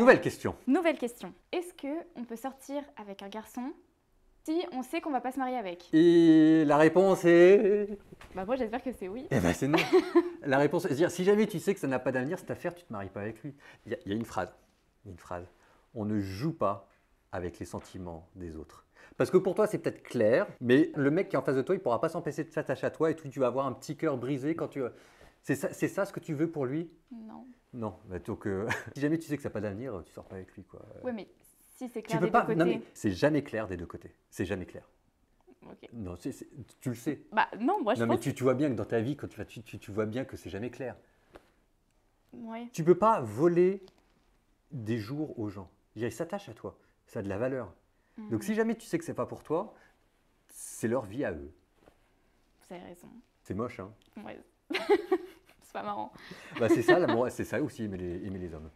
Nouvelle question. Nouvelle question. Est-ce que on peut sortir avec un garçon si on sait qu'on va pas se marier avec Et la réponse est. Bah moi j'espère que c'est oui. Eh ben c'est non. la réponse, est… dire si jamais tu sais que ça n'a pas d'avenir cette affaire, tu te maries pas avec lui. Il y, a une phrase, une phrase. On ne joue pas avec les sentiments des autres. Parce que pour toi, c'est peut-être clair, mais le mec qui est en face de toi, il pourra pas s'empêcher de s'attacher à toi et tu vas avoir un petit cœur brisé quand tu. C'est ça, ça ce que tu veux pour lui Non. Non, donc, si jamais tu sais que ça n'a pas d'avenir, tu sors pas avec lui. Quoi. Oui, mais si c'est clair tu des pas, deux côtés. c'est jamais clair des deux côtés. C'est jamais clair. Ok. Non, tu le sais. Bah non, moi je. Non, mais tu, vois bien que dans ta vie, quand tu, tu, vois bien que c'est jamais clair. Ouais. Tu peux pas voler des jours aux gens. Ils s'attachent à toi. Ça a de la valeur. Mhm. Donc si jamais tu sais que c'est pas pour toi, c'est leur vie à eux. Vous avez raison. C'est moche, hein. Ouais. pas marrant. Bah, c'est ça, c'est ça aussi, aimer les, aimer les hommes.